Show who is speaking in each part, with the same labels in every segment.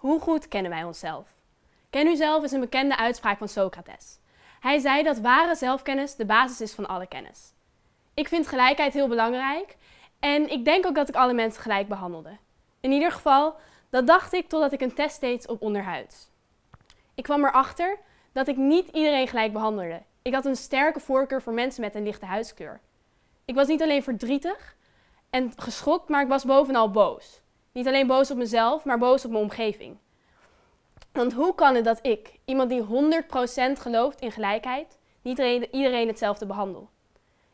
Speaker 1: Hoe goed kennen wij onszelf? Ken uzelf is een bekende uitspraak van Socrates. Hij zei dat ware zelfkennis de basis is van alle kennis. Ik vind gelijkheid heel belangrijk en ik denk ook dat ik alle mensen gelijk behandelde. In ieder geval, dat dacht ik totdat ik een test deed op onderhuid. Ik kwam erachter dat ik niet iedereen gelijk behandelde. Ik had een sterke voorkeur voor mensen met een lichte huidskleur. Ik was niet alleen verdrietig en geschokt, maar ik was bovenal boos. Niet alleen boos op mezelf, maar boos op mijn omgeving. Want hoe kan het dat ik, iemand die 100% gelooft in gelijkheid, niet iedereen hetzelfde behandel?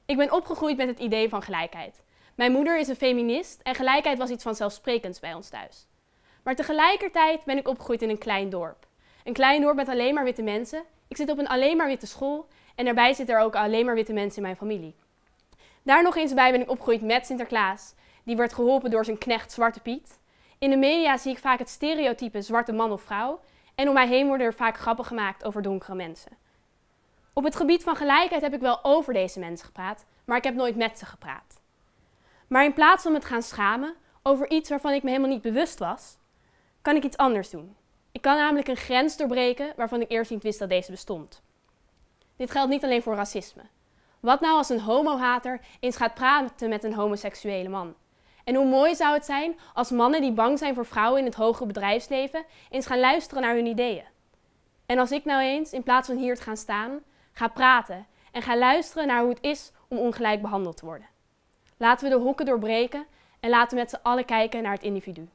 Speaker 1: Ik ben opgegroeid met het idee van gelijkheid. Mijn moeder is een feminist en gelijkheid was iets vanzelfsprekends bij ons thuis. Maar tegelijkertijd ben ik opgegroeid in een klein dorp. Een klein dorp met alleen maar witte mensen. Ik zit op een alleen maar witte school en daarbij zitten er ook alleen maar witte mensen in mijn familie. Daar nog eens bij ben ik opgegroeid met Sinterklaas die werd geholpen door zijn knecht Zwarte Piet. In de media zie ik vaak het stereotype zwarte man of vrouw en om mij heen worden er vaak grappen gemaakt over donkere mensen. Op het gebied van gelijkheid heb ik wel over deze mensen gepraat, maar ik heb nooit met ze gepraat. Maar in plaats van me te gaan schamen over iets waarvan ik me helemaal niet bewust was, kan ik iets anders doen. Ik kan namelijk een grens doorbreken waarvan ik eerst niet wist dat deze bestond. Dit geldt niet alleen voor racisme. Wat nou als een homohater eens gaat praten met een homoseksuele man? En hoe mooi zou het zijn als mannen die bang zijn voor vrouwen in het hogere bedrijfsleven eens gaan luisteren naar hun ideeën. En als ik nou eens, in plaats van hier te gaan staan, ga praten en ga luisteren naar hoe het is om ongelijk behandeld te worden. Laten we de hokken doorbreken en laten we met z'n allen kijken naar het individu.